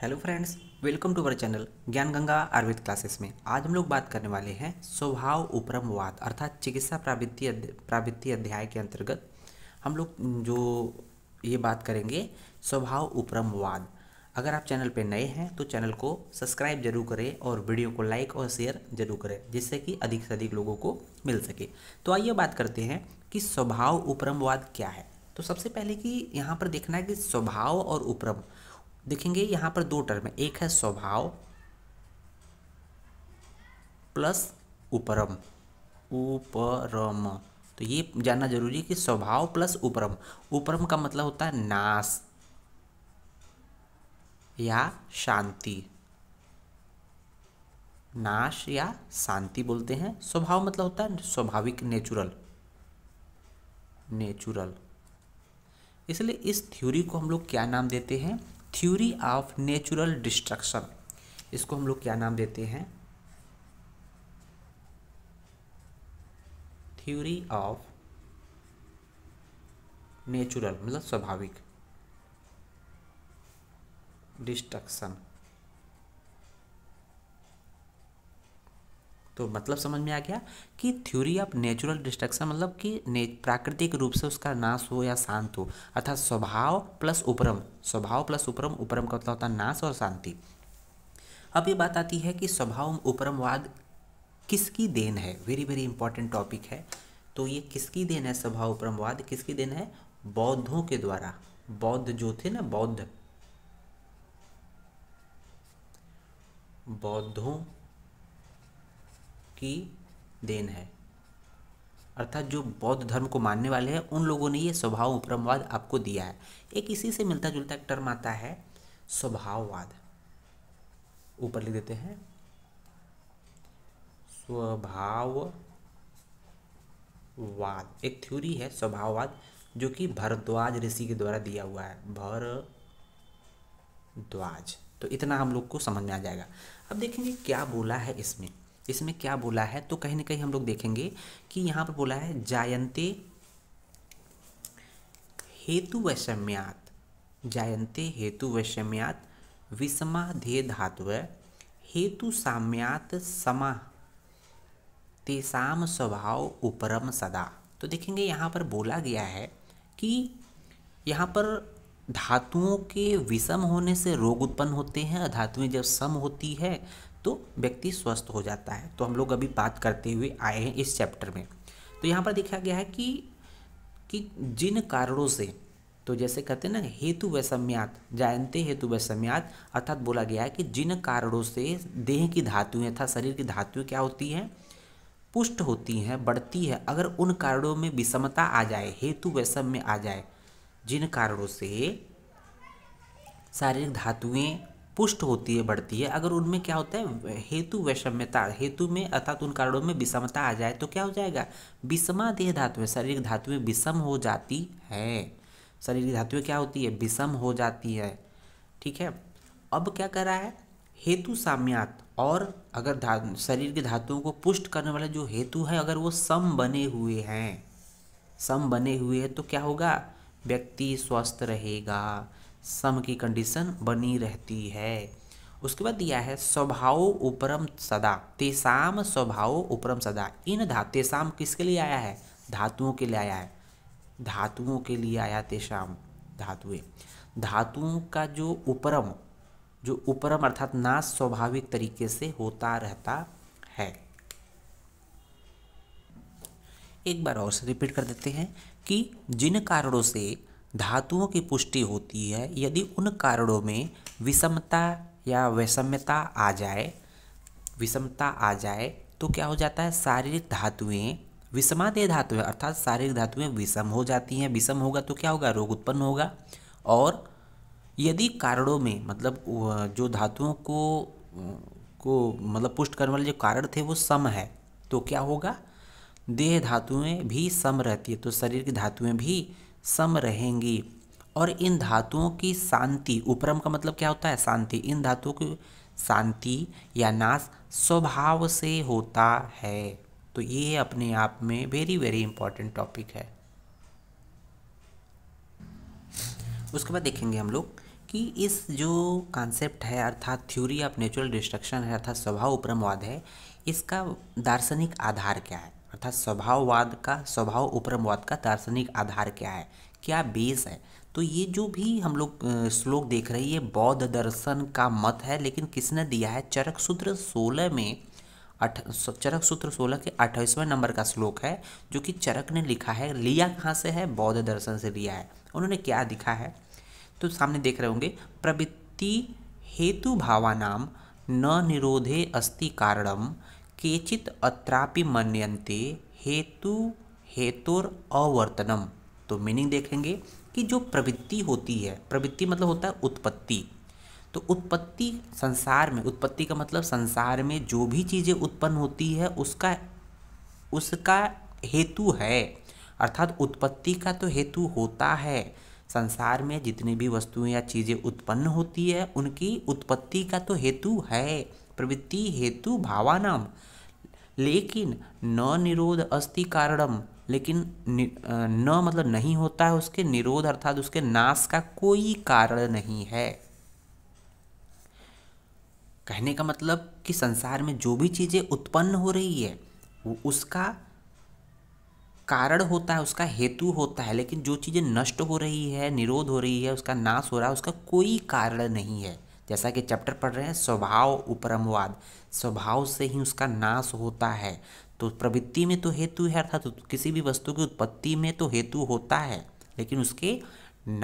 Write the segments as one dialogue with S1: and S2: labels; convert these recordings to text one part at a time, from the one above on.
S1: hello friends welcome to our channel Gyan Ganga Ayurveda classes में आज हम लोग बात करने वाले हैं स्वभाव उपरमवाद अर्थात चिकित्सा प्रावृत्ति प्रावृत्ति अध्याय के अंतर्गत हम लोग जो ये बात करेंगे स्वभाव उपरमवाद अगर आप चैनल पर नए हैं तो चैनल को सब्सक्राइब जरूर करें और वीडियो को लाइक और शेयर जरूर करें जिससे कि अधिक से अधिक लोगों को मिल सके तो आइए बात करते हैं कि स्वभाव उपरमवाद क्या है तो सबसे पहले कि यहाँ पर देखना है कि स्वभाव और उपरम देखेंगे यहां पर दो टर्म है एक है स्वभाव प्लस उपरम उपरम तो ये जानना जरूरी है कि स्वभाव प्लस उपरम उपरम का मतलब होता है नाश या शांति नाश या शांति बोलते हैं स्वभाव मतलब होता है स्वाभाविक नेचुरल नेचुरल इसलिए इस थ्योरी को हम लोग क्या नाम देते हैं थ्योरी ऑफ नेचुरल डिस्ट्रक्शन इसको हम लोग क्या नाम देते हैं थ्योरी ऑफ नेचुरल मतलब स्वाभाविक डिस्ट्रक्शन तो मतलब समझ में आ गया कि थ्योरी ऑफ नेचुरल डिस्ट्रक्शन मतलब कि प्राकृतिक रूप से उसका नाश हो या शांत हो अर्थात स्वभाव प्लस उपरम स्वभाव प्लस उपरम उपरम का मतलब होता है नाश और शांति अब ये बात आती है कि स्वभाव उपरमवाद किसकी देन है वेरी वेरी इंपॉर्टेंट टॉपिक है तो ये किसकी देन है स्वभाव उपरमवाद किसकी देन है बौद्धों के द्वारा बौद्ध जो थे ना बौद्ध बौद्धों की देन है अर्थात जो बौद्ध धर्म को मानने वाले हैं उन लोगों ने ये स्वभाव उपरमवाद आपको दिया है एक इसी से मिलता जुलता एक टर्म आता है स्वभाववाद ऊपर लिख देते हैं स्वभाववाद एक थ्योरी है स्वभाववाद जो कि भरद्वाज ऋषि के द्वारा दिया हुआ है भरद्वाज तो इतना हम लोग को समझ में आ जाएगा अब देखेंगे क्या बोला है इसमें इसमें क्या बोला है तो कहीं ना कहीं हम लोग देखेंगे कि यहाँ पर बोला है जायंते हेतु वैषम्यात जायंते हेतु वैषम्यात विषमाधे धातु हेतु साम्यात समा तेसाम स्वभाव उपरम सदा तो देखेंगे यहाँ पर बोला गया है कि यहाँ पर धातुओं के विषम होने से रोग उत्पन्न होते हैं धातुएं जब सम होती है तो व्यक्ति स्वस्थ हो जाता है तो हम लोग अभी बात करते हुए आए हैं इस चैप्टर में तो यहाँ पर देखा गया है कि कि जिन कारणों से तो जैसे कहते हैं ना हेतु वैसम्यात जयंते हेतु वैसम्यात अर्थात बोला गया है कि जिन कारणों से देह की धातुएं अर्थात शरीर की धातुएं क्या होती हैं पुष्ट होती हैं बढ़ती है अगर उन कारणों में विषमता आ जाए हेतु वैसम्य आ जाए जिन कारणों से शारीरिक धातुएं पुष्ट होती है बढ़ती है अगर उनमें क्या होता है हेतु वैषम्यता हेतु में अर्थात उन कारणों में विषमता आ जाए तो क्या हो जाएगा विषमा देह धातुएं शारीरिक धातुएं विषम हो जाती है शारीरिक धातुएं क्या होती है विषम हो जाती है ठीक है अब क्या कर रहा है हेतु साम्यात और अगर शरीर के धातुओं को पुष्ट करने वाले जो हेतु है अगर वो सम बने हुए हैं सम बने हुए हैं तो क्या होगा व्यक्ति स्वस्थ रहेगा सम की कंडीशन बनी रहती है उसके बाद दिया है स्वभाव उपरम सदा तेसाम स्वभाव उपरम सदा इन धा तेसाम किसके लिए आया है धातुओं के लिए आया है धातुओं के लिए आया तेसाम धातुएं धातुओं का जो उपरम जो उपरम अर्थात नाश स्वाभाविक तरीके से होता रहता है एक बार और से रिपीट कर देते हैं कि जिन कारणों से धातुओं की पुष्टि होती है यदि उन कारणों में विषमता या वैषम्यता आ जाए विषमता आ जाए तो क्या हो जाता है शारीरिक धातुएं विषमादेय धातुएं अर्थात शारीरिक धातुएं विषम हो जाती हैं विषम होगा तो क्या होगा रोग उत्पन्न होगा और यदि कारणों में मतलब जो धातुओं को को मतलब पुष्ट करने वाले जो कारण थे वो सम है तो क्या होगा देह धातुएं भी सम रहती है तो शरीर की धातुएं भी सम रहेंगी और इन धातुओं की शांति उपरम का मतलब क्या होता है शांति इन धातुओं की शांति या नाश स्वभाव से होता है तो ये अपने आप में वेरी वेरी इंपॉर्टेंट टॉपिक है उसके बाद देखेंगे हम लोग कि इस जो कॉन्सेप्ट है अर्थात थ्योरी ऑफ नेचुरल डिस्ट्रक्शन है अर्थात स्वभाव उपरमवाद है इसका दार्शनिक आधार क्या है अर्थात स्वभाववाद का स्वभाव उपरमवाद का दार्शनिक आधार क्या है क्या बेस है तो ये जो भी हम लोग श्लोक देख रहे हैं ये बौद्ध दर्शन का मत है लेकिन किसने दिया है चरक सूत्र सोलह में अठ चरक सूत्र सोलह के अट्ठाईसवें नंबर का श्लोक है जो कि चरक ने लिखा है लिया कहाँ से है बौद्ध दर्शन से लिया है उन्होंने क्या लिखा है तो सामने देख रहे होंगे प्रवृत्ति हेतु भावानाम न निरोधे अस्ति कारणम केचित अत्रापि मनयंते हेतु हेतुर अवर्तनम तो मीनिंग देखेंगे कि जो प्रवृत्ति होती है प्रवृत्ति मतलब होता है उत्पत्ति तो उत्पत्ति संसार में उत्पत्ति का मतलब संसार में जो भी चीज़ें उत्पन्न होती है उसका उसका हेतु है अर्थात उत्पत्ति का तो हेतु होता है संसार में जितनी भी वस्तुएं या चीज़ें उत्पन्न होती है उनकी उत्पत्ति का तो हेतु है प्रवृत्ति हेतु भावानाम लेकिन न निरोध अस्थि कारणम लेकिन न मतलब नहीं होता है उसके निरोध अर्थात उसके नाश का कोई कारण नहीं है कहने का मतलब कि संसार में जो भी चीज़ें उत्पन्न हो रही है वो उसका कारण होता है उसका हेतु होता है लेकिन जो चीज़ें नष्ट हो रही है निरोध हो रही है उसका नाश हो रहा है उसका कोई कारण नहीं है जैसा कि चैप्टर पढ़ रहे हैं स्वभाव उपरमवाद स्वभाव से ही उसका नाश होता है तो प्रवृत्ति में तो हेतु है अर्थात तो किसी भी वस्तु की उत्पत्ति में तो हेतु होता है लेकिन उसके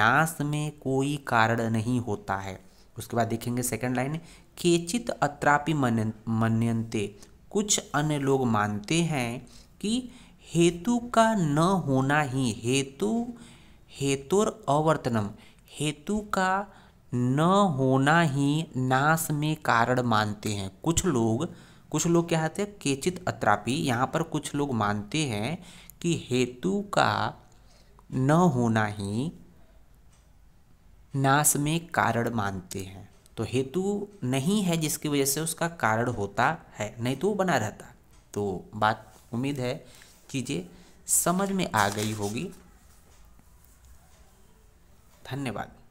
S1: नाश में कोई कारण नहीं होता है उसके बाद देखेंगे सेकंड लाइन केचित अत्रापि मन मनते कुछ अन्य लोग मानते हैं कि हेतु का न होना ही हेतु हेतुर अवर्तनम हेतु का न होना ही नाश में कारण मानते हैं कुछ लोग कुछ लोग क्या कहते हैं केचित अत्रापि यहाँ पर कुछ लोग मानते हैं कि हेतु का न होना ही नाश में कारण मानते हैं तो हेतु नहीं है जिसकी वजह से उसका कारण होता है नहीं तो वो बना रहता तो बात उम्मीद है चीज़ें समझ में आ गई होगी धन्यवाद